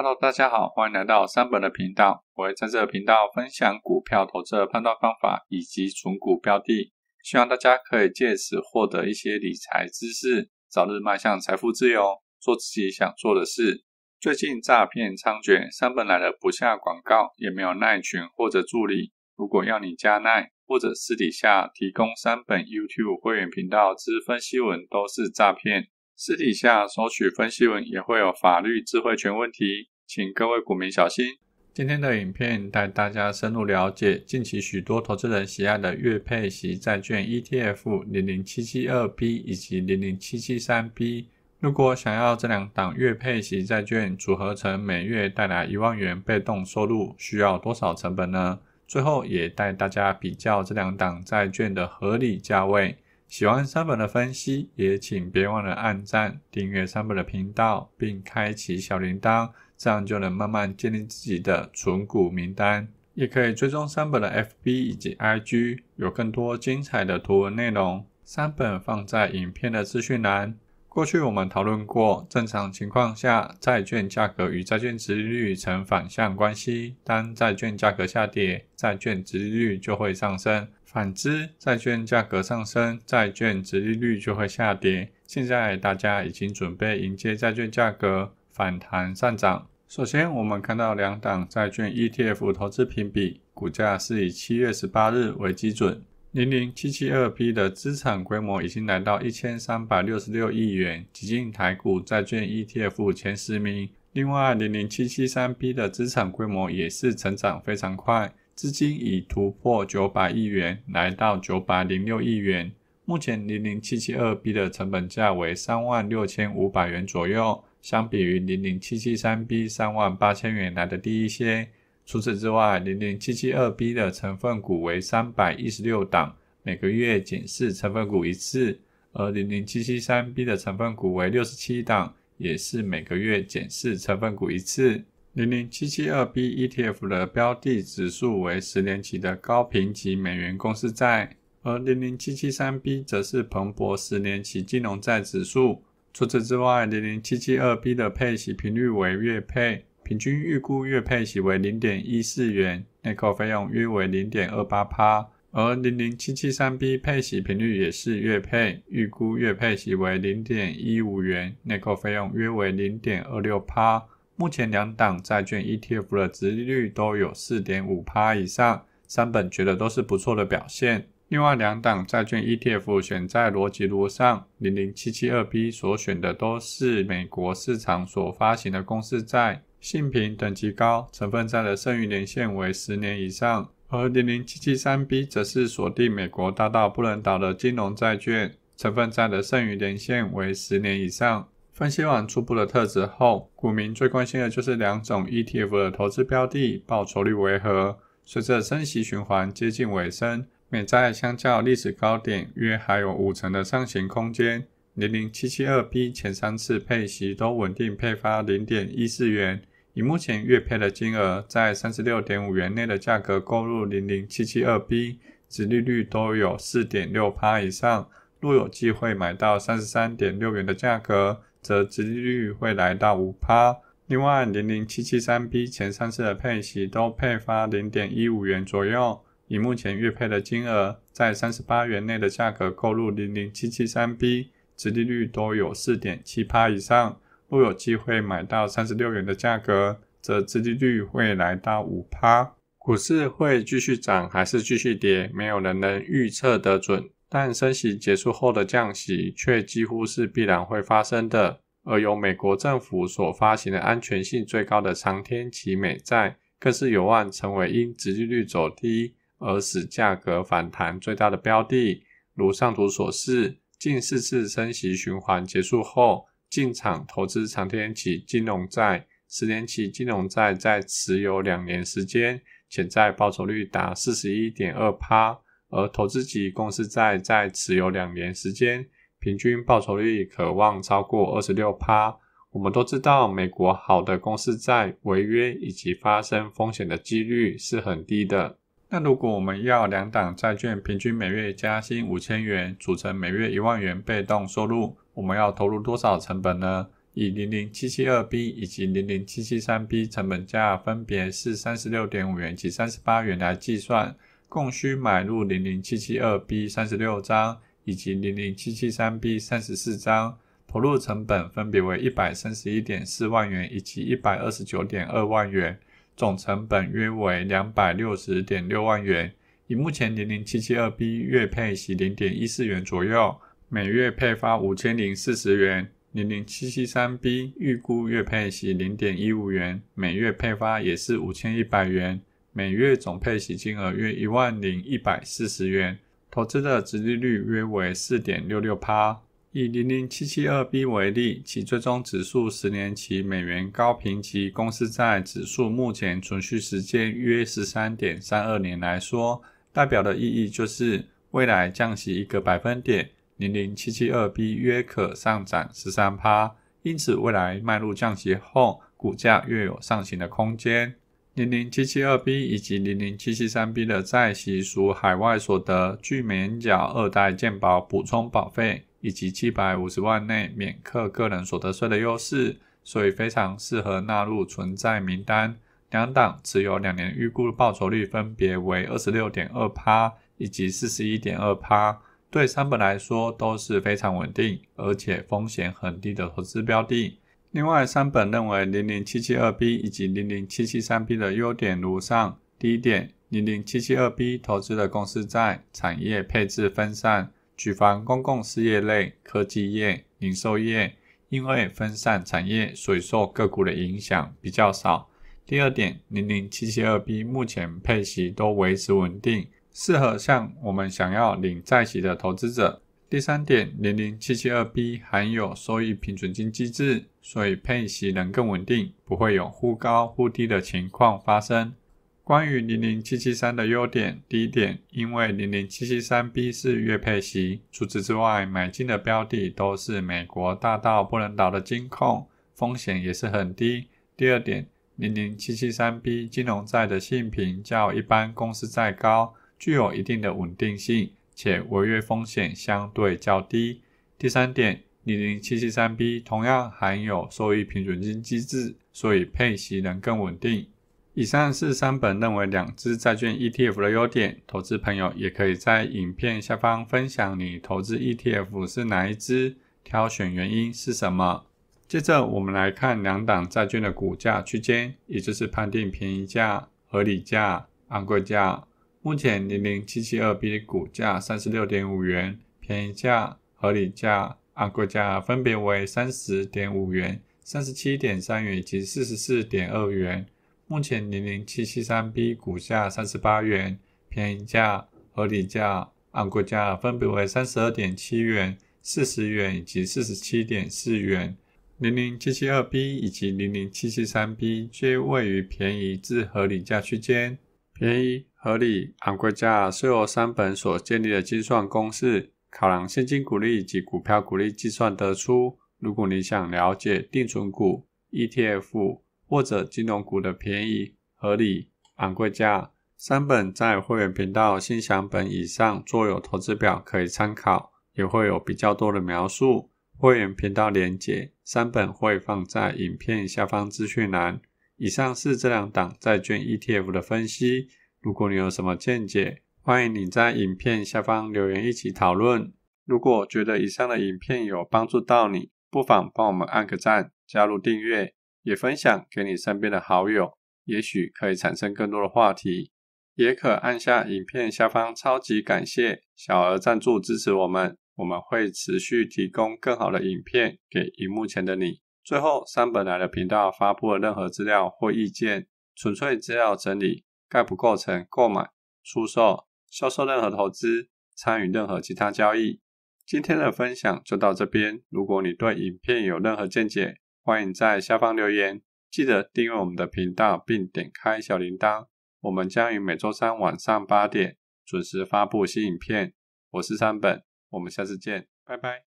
Hello，大家好，欢迎来到三本的频道。我会在这个频道分享股票投资的判断方法以及存股标的，希望大家可以借此获得一些理财知识，早日迈向财富自由，做自己想做的事。最近诈骗猖獗，三本来了不下广告，也没有耐群或者助理。如果要你加耐或者私底下提供三本 YouTube 会员频道之分析文，都是诈骗。私底下索取分析文也会有法律智慧权问题，请各位股民小心。今天的影片带大家深入了解近期许多投资人喜爱的月配息债券 ETF 零零七七二 B 以及零零七七三 B。如果想要这两档月配息债券组合成每月带来一万元被动收入，需要多少成本呢？最后也带大家比较这两档债券的合理价位。喜欢三本的分析，也请别忘了按赞、订阅三本的频道，并开启小铃铛，这样就能慢慢建立自己的存股名单。也可以追踪三本的 FB 以及 IG，有更多精彩的图文内容。三本放在影片的资讯栏。过去我们讨论过，正常情况下，债券价格与债券利率呈反向关系。当债券价格下跌，债券利率就会上升。反之，债券价格上升，债券值利率就会下跌。现在大家已经准备迎接债券价格反弹上涨。首先，我们看到两档债券 ETF 投资评比，股价是以七月十八日为基准，零零七七二 P 的资产规模已经来到一千三百六十六亿元，挤进台股债券 ETF 前十名。另外，零零七七三 P 的资产规模也是成长非常快。资金已突破九百亿元，来到九百零六亿元。目前零零七七二 B 的成本价为三万六千五百元左右，相比于零零七七三 B 三万八千元来的低一些。除此之外，零零七七二 B 的成分股为三百一十六档，每个月减视成分股一次；而零零七七三 B 的成分股为六十七档，也是每个月检视成分股一次。零零七七二 B ETF 的标的指数为十年期的高评级美元公司债，而零零七七三 B 则是蓬勃十年期金融债指数。除此之外，零零七七二 B 的配息频率为月配，平均预估月配息为零点一四元，内购费用约为零点二八帕；而零零七七三 B 配息频率也是月配，预估月配息为零点一五元，内购费用约为零点二六帕。目前两档债券 ETF 的殖利率都有四点五趴以上，三本觉得都是不错的表现。另外两档债券 ETF 选在逻辑录上，零零七七二 B 所选的都是美国市场所发行的公司债，性评等级高，成分债的剩余年限为十年以上；而零零七七三 B 则是锁定美国大道不能倒的金融债券，成分债的剩余年限为十年以上。分析完初步的特质后，股民最关心的就是两种 ETF 的投资标的报酬率为何？随着升息循环接近尾声，美债相较历史高点约还有五成的上行空间。零零七七二 B 前三次配息都稳定配发零点一四元，以目前月配的金额，在三十六点五元内的价格购入零零七七二 B，殖利率都有四点六趴以上。若有机会买到三十三点六元的价格。则殖利率会来到五趴。另外，零零七七三 B 前三次的配息都配发零点一五元左右，以目前月配的金额，在三十八元内的价格购入零零七七三 B，殖利率都有四点七趴以上。若有机会买到三十六元的价格，则殖利率会来到五趴。股市会继续涨还是继续跌，没有人能预测得准。但升息结束后的降息却几乎是必然会发生的，而由美国政府所发行的安全性最高的长天期美债，更是有望成为因殖利率走低而使价格反弹最大的标的。如上图所示，近四次升息循环结束后，进场投资长天期金融债、十年期金融债，在持有两年时间，潜在报酬率达四十一点二趴。而投资级公司债在持有两年时间，平均报酬率可望超过二十六趴。我们都知道，美国好的公司债违约以及发生风险的几率是很低的。那如果我们要两档债券平均每月加薪五千元，组成每月一万元被动收入，我们要投入多少成本呢？以零零七七二 B 以及零零七七三 B 成本价分别是三十六点五元及三十八元来计算。共需买入零零七七二 B 三十六张，以及零零七七三 B 三十四张，投入成本分别为一百三十一点四万元以及一百二十九点二万元，总成本约为两百六十点六万元。以目前零零七七二 B 月配息零点一四元左右，每月配发五千零四十元；零零七七三 B 预估月配息零点一五元，每月配发也是五千一百元。每月总配息金额约一万零一百四十元，投资的殖利率约为四点六六趴。以零零七七二 B 为例，其最终指数十年期美元高评级公司债指数目前存续时间约十三点三二年来说，代表的意义就是未来降息一个百分点，零零七七二 B 约可上涨十三趴，因此，未来迈入降息后，股价越有上行的空间。零零七七二 B 以及零零七七三 B 的在息属海外所得，具免缴二代健保补充保费以及七百五十万内免课个人所得税的优势，所以非常适合纳入存在名单。两档持有两年预估报酬率分别为二十六点二趴以及四十一点二趴，对三本来说都是非常稳定而且风险很低的投资标的。另外，三本认为，零零七七二 B 以及零零七七三 B 的优点如上：第一点，零零七七二 B 投资的公司在产业配置分散，举凡公共事业类、科技业、零售业，因为分散产业，所以受个股的影响比较少；第二点，零零七七二 B 目前配息都维持稳定，适合像我们想要领债息的投资者。第三点，零零七七二 B 含有收益平准金机制，所以配息能更稳定，不会有忽高忽低的情况发生。关于零零七七三的优点，第一点，因为零零七七三 B 是月配息，除此之外，买进的标的都是美国大到不能倒的金控，风险也是很低。第二点，零零七七三 B 金融债的性平较一般公司债高，具有一定的稳定性。且违约风险相对较低。第三点，零零七七三 B 同样含有收益平准金机制，所以配息能更稳定。以上是三本认为两只债券 ETF 的优点，投资朋友也可以在影片下方分享你投资 ETF 是哪一只，挑选原因是什么。接着我们来看两档债券的股价区间，也就是判定便宜价、合理价、昂贵价。目前，零零七七二 B 股价三十六点五元，便宜价、合理价、昂贵价分别为三十点五元、三十七点三元以及四十四点二元。目前，零零七七三 B 股价三十八元，便宜价、合理价、昂贵价分别为三十二点七元、四十元以及四十七点四元。零零七七二 B 以及零零七七三 B 均位于便宜至合理价区间，便宜。合理、昂贵价、是由三本所建立的计算公式，考量现金股利及股票股利计算得出。如果你想了解定存股、ETF 或者金融股的便宜、合理、昂贵价，三本在会员频道新享本以上做有投资表可以参考，也会有比较多的描述。会员频道连接，三本会放在影片下方资讯栏。以上是这两档债券 ETF 的分析。如果你有什么见解，欢迎你在影片下方留言一起讨论。如果觉得以上的影片有帮助到你，不妨帮我们按个赞，加入订阅，也分享给你身边的好友，也许可以产生更多的话题。也可按下影片下方超级感谢小额赞助支持我们，我们会持续提供更好的影片给荧幕前的你。最后，三本来的频道发布的任何资料或意见，纯粹资料整理。概不构成购买、出售、销售任何投资、参与任何其他交易。今天的分享就到这边。如果你对影片有任何见解，欢迎在下方留言。记得订阅我们的频道，并点开小铃铛。我们将于每周三晚上八点准时发布新影片。我是三本，我们下次见，拜拜。